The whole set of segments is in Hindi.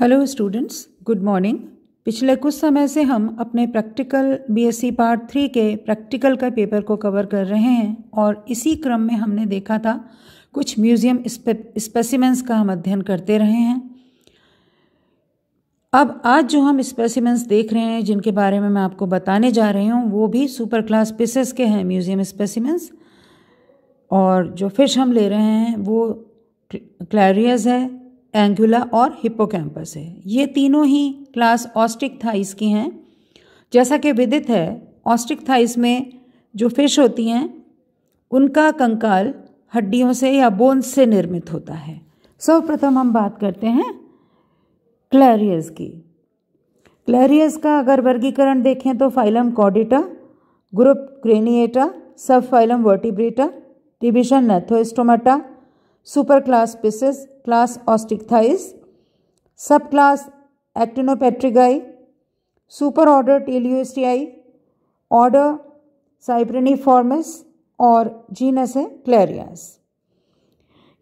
हेलो स्टूडेंट्स गुड मॉर्निंग पिछले कुछ समय से हम अपने प्रैक्टिकल बीएससी पार्ट थ्री के प्रैक्टिकल का पेपर को कवर कर रहे हैं और इसी क्रम में हमने देखा था कुछ म्यूज़ियम स्पेसिमेंस का हम अध्ययन करते रहे हैं अब आज जो हम स्पेसिमेंस देख रहे हैं जिनके बारे में मैं आपको बताने जा रही हूँ वो भी सुपर क्लास पीसेस के हैं म्यूज़ियम स्पेसिमेंस और जो फिश हम ले रहे हैं वो क्लैरियस है एंगुला और हिप्पोकैम्पस है ये तीनों ही क्लास ऑस्टिक थाइस की हैं जैसा कि विदित है ऑस्टिक थाइस में जो फिश होती हैं उनका कंकाल हड्डियों से या बोन से निर्मित होता है सर्वप्रथम हम बात करते हैं क्लैरियस की क्लैरियस का अगर वर्गीकरण देखें तो फाइलम कॉडिटा group craniata sub phylum vertebrata division gnathostomata super class pisces class osteichthyes sub class actinopterygii super order teleostei order forms और जीनस है क्लेरियास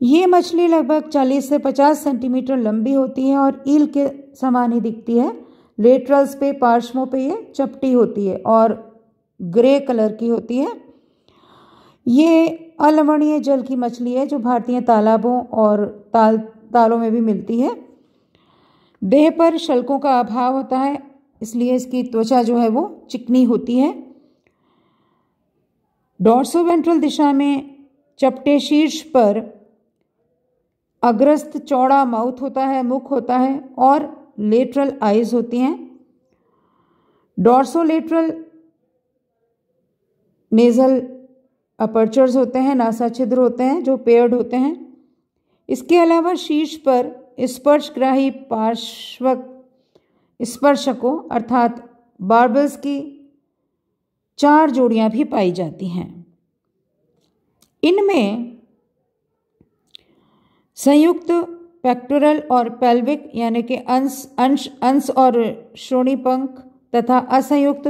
ये मछली लगभग 40 से 50 सेंटीमीटर लंबी होती है और ईल के समान ही दिखती है लेटरल्स पे पार्श्वों पे ये चपटी होती है और ग्रे कलर की होती है ये अलवणीय जल की मछली है जो भारतीय तालाबों और ताल तालों में भी मिलती है देह पर शल्कों का अभाव होता है इसलिए इसकी त्वचा जो है वो चिकनी होती है डॉर्सो वेंट्रल दिशा में चपटे शीर्ष पर अग्रस्त चौड़ा माउथ होता है मुख होता है और लेटरल आइज होती हैं लेट्रल नेजल अपर्चर्स होते हैं नासा छिद्र होते हैं जो पेयर्ड होते हैं इसके अलावा शीर्ष पर स्पर्शग्राही पार्श्वक स्पर्शकों अर्थात बार्बल्स की चार जोड़ियां भी पाई जाती हैं इनमें संयुक्त पेक्टोरल और पेल्विक यानी कि अंश अंश अंश और श्रोणीपंख तथा असंयुक्त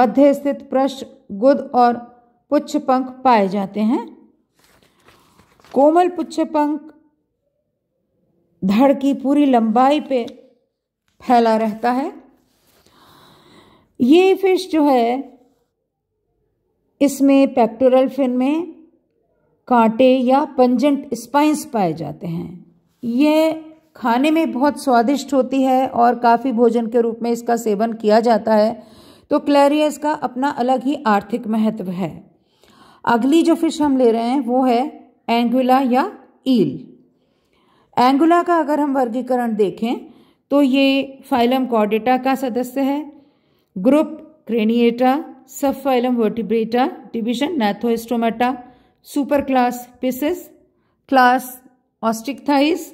मध्य स्थित पृष्ठ गुद और पुच्छ पंख पाए जाते हैं कोमल पुच्छ पंख धड़ की पूरी लंबाई पे फैला रहता है ये फिश जो है इसमें पैक्टोरल फिन में कांटे या पंजेंट स्पाइंस पाए जाते हैं ये खाने में बहुत स्वादिष्ट होती है और काफ़ी भोजन के रूप में इसका सेवन किया जाता है तो क्लैरियस का अपना अलग ही आर्थिक महत्व है अगली जो फिश हम ले रहे हैं वो है एंगुला या ईल एंगुला का अगर हम वर्गीकरण देखें तो ये फाइलम कॉडेटा का सदस्य है group craniata sub phylum vertebrata division gnathostomata super class pisces class osteichthyes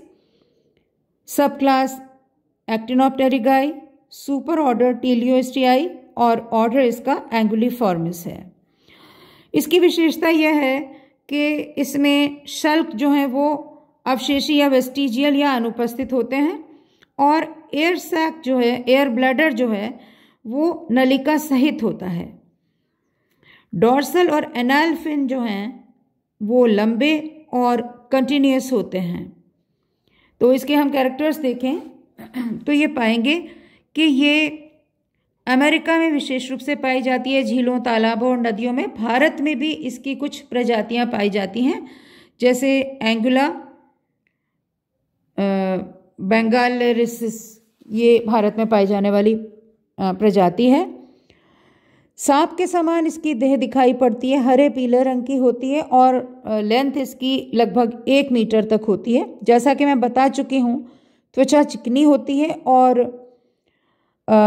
sub class actinopterygii super order teleostei और ऑर्डर इसका एंगुलिफॉर्मिस है इसकी विशेषता यह है कि इसमें शल्क जो हैं वो अवशेषी या वेस्टिजियल या अनुपस्थित होते हैं और एयर सैक जो है एयर ब्लडर जो है वो नलिका सहित होता है डॉर्सल और एनाल्फिन जो हैं वो लंबे और कंटिन्यूस होते हैं तो इसके हम कैरेक्टर्स देखें तो ये पाएंगे कि ये अमेरिका में विशेष रूप से पाई जाती है झीलों तालाबों और नदियों में भारत में भी इसकी कुछ प्रजातियां पाई जाती हैं जैसे एंगुला बंगाल रिसिस ये भारत में पाई जाने वाली प्रजाति है सांप के समान इसकी देह दिखाई पड़ती है हरे पीले रंग की होती है और लेंथ इसकी लगभग एक मीटर तक होती है जैसा कि मैं बता चुकी हूँ त्वचा चिकनी होती है और आ,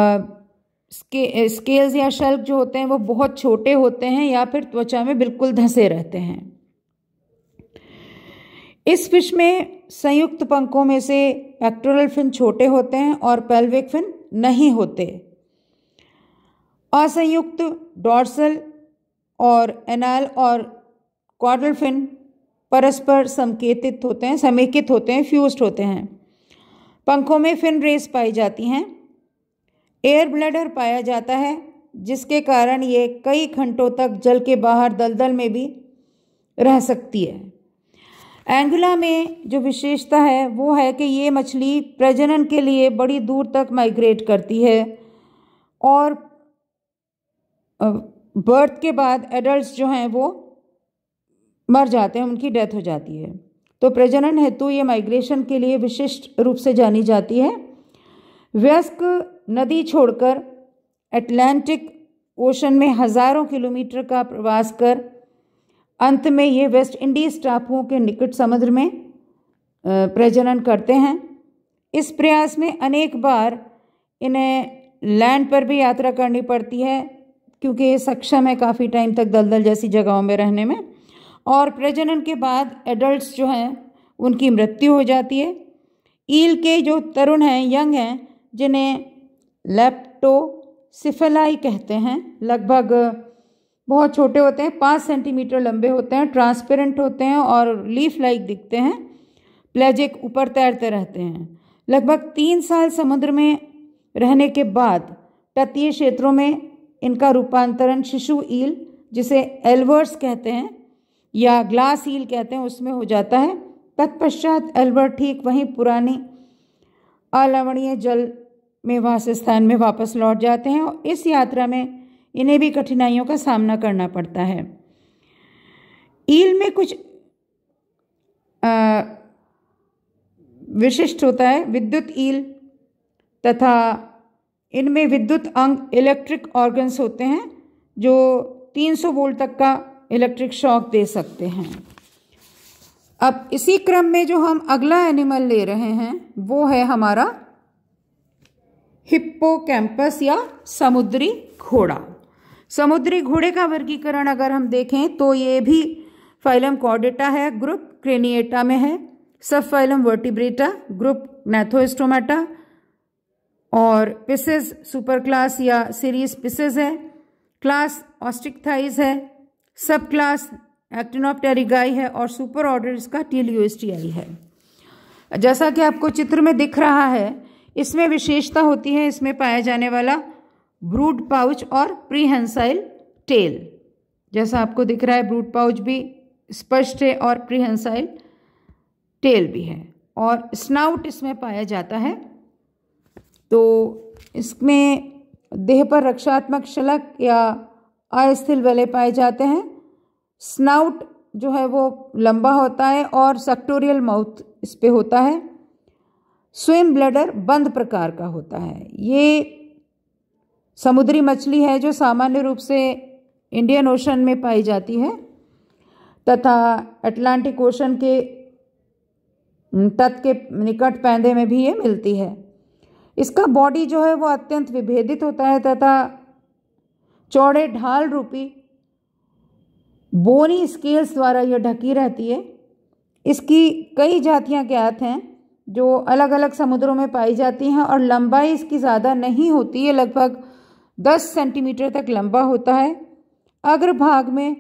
स्के स्केल्स या शल्क जो होते हैं वो बहुत छोटे होते हैं या फिर त्वचा में बिल्कुल धंसे रहते हैं इस फिश में संयुक्त पंखों में से एक्टोरल फिन छोटे होते हैं और पेल्विक फिन नहीं होते असंयुक्त डॉर्सल और एनाल और क्वाडल फिन परस्पर संकेतित होते हैं समेकित होते हैं फ्यूज्ड होते हैं पंखों में फिन रेस पाई जाती हैं एयर ब्लडर पाया जाता है जिसके कारण ये कई घंटों तक जल के बाहर दलदल में भी रह सकती है एंगुला में जो विशेषता है वो है कि ये मछली प्रजनन के लिए बड़ी दूर तक माइग्रेट करती है और बर्थ के बाद एडल्ट जो हैं वो मर जाते हैं उनकी डेथ हो जाती है तो प्रजनन हेतु ये माइग्रेशन के लिए विशिष्ट रूप से जानी जाती है व्यस्क नदी छोड़कर अटलांटिक ओशन में हज़ारों किलोमीटर का प्रवास कर अंत में ये वेस्ट इंडीज़ टापुओं के निकट समुद्र में प्रजनन करते हैं इस प्रयास में अनेक बार इन्हें लैंड पर भी यात्रा करनी पड़ती है क्योंकि ये सक्षम है काफ़ी टाइम तक दलदल जैसी जगहों में रहने में और प्रजनन के बाद एडल्ट्स जो हैं उनकी मृत्यु हो जाती है ईल के जो तरुण हैं यंग हैं जिन्हें लेप्टोसिफेलाई कहते हैं लगभग बहुत छोटे होते हैं पाँच सेंटीमीटर लंबे होते हैं ट्रांसपेरेंट होते हैं और लीफ लाइक दिखते हैं प्लेजिक ऊपर तैरते रहते हैं लगभग तीन साल समुद्र में रहने के बाद तटीय क्षेत्रों में इनका रूपांतरण शिशु ईल जिसे एल्वर्स कहते हैं या ग्लास ईल कहते हैं उसमें हो जाता है तत्पश्चात एल्वर ठीक वहीं पुरानी अलवणीय जल में वास स्थान में वापस लौट जाते हैं और इस यात्रा में इन्हें भी कठिनाइयों का सामना करना पड़ता है ईल में कुछ विशिष्ट होता है विद्युत ईल तथा इनमें विद्युत अंग इलेक्ट्रिक ऑर्गन्स होते हैं जो 300 वोल्ट तक का इलेक्ट्रिक शॉक दे सकते हैं अब इसी क्रम में जो हम अगला एनिमल ले रहे हैं वो है हमारा हिप्पोकैम्पस या समुद्री घोड़ा समुद्री घोड़े का वर्गीकरण अगर हम देखें तो ये भी फाइलम कॉर्डेटा है ग्रुप क्रेनिएटा में है sub phylum vertebrata group gnathostomata और पिसेस सुपर क्लास या सीरीज पिसेस है क्लास ऑस्टिकथाइज है सब क्लास एक्टिनोप्टेरिगाई है और सुपर ऑर्डर इसका टीलियोस्टियाई है जैसा कि आपको चित्र में दिख रहा है इसमें विशेषता होती है इसमें पाया जाने वाला ब्रूड पाउच और प्रीहेंसाइल टेल जैसा आपको दिख रहा है ब्रूड पाउच भी स्पष्ट है और प्रीहेंसाइल टेल भी है और स्नाउट इसमें पाया जाता है तो इसमें देह पर रक्षात्मक शलक या अस्थिल वले पाए जाते हैं स्नाउट जो है वो लंबा होता है और सेक्टोरियल माउथ इस पर होता है स्विम ब्लडर बंद प्रकार का होता है ये समुद्री मछली है जो सामान्य रूप से इंडियन ओशन में पाई जाती है तथा अटलांटिक ओशन के तट के निकट पैंदे में भी ये मिलती है इसका बॉडी जो है वो अत्यंत विभेदित होता है तथा चौड़े ढाल रूपी बोनी स्केल्स द्वारा यह ढकी रहती है इसकी कई जातियां ज्ञात हैं जो अलग अलग समुद्रों में पाई जाती हैं और लंबाई इसकी ज़्यादा नहीं होती है लगभग दस सेंटीमीटर तक लंबा होता है अग्रभाग में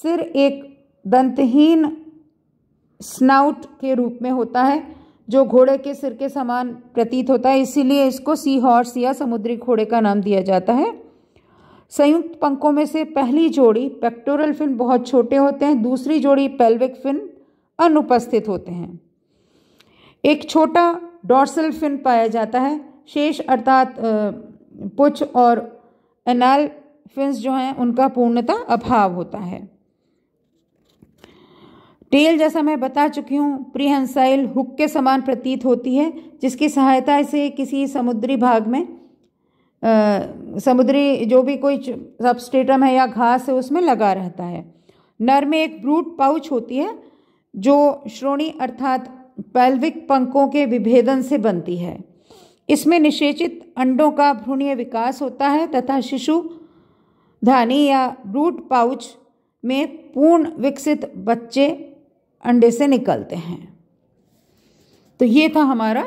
सिर एक दंतहीन स्नाउट के रूप में होता है जो घोड़े के सिर के समान प्रतीत होता है इसीलिए इसको सी हॉर्स या समुद्री घोड़े का नाम दिया जाता है संयुक्त पंखों में से पहली जोड़ी पेक्टोरल फिन बहुत छोटे होते हैं दूसरी जोड़ी पेल्विक फिन अनुपस्थित होते हैं एक छोटा डॉर्सल फिन पाया जाता है शेष अर्थात पुछ और एनाल फिन्स जो हैं उनका पूर्णतः अभाव होता है टेल जैसा मैं बता चुकी हूँ प्रीहेंसाइल हुक के समान प्रतीत होती है जिसकी सहायता से किसी समुद्री भाग में आ, समुद्री जो भी कोई सबस्टेटम है या घास है उसमें लगा रहता है नर में एक ब्रूट पाउच होती है जो श्रोणी अर्थात पैल्विक पंखों के विभेदन से बनती है इसमें निषेचित अंडों का भ्रूणीय विकास होता है तथा शिशु धानी या रूट पाउच में पूर्ण विकसित बच्चे अंडे से निकलते हैं तो ये था हमारा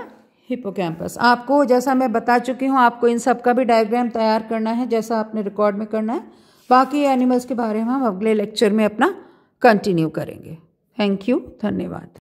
हिपोकैम्पस आपको जैसा मैं बता चुकी हूँ आपको इन सब का भी डायग्राम तैयार करना है जैसा आपने रिकॉर्ड में करना है बाकी एनिमल्स के बारे में हम अगले लेक्चर में अपना कंटिन्यू करेंगे थैंक यू धन्यवाद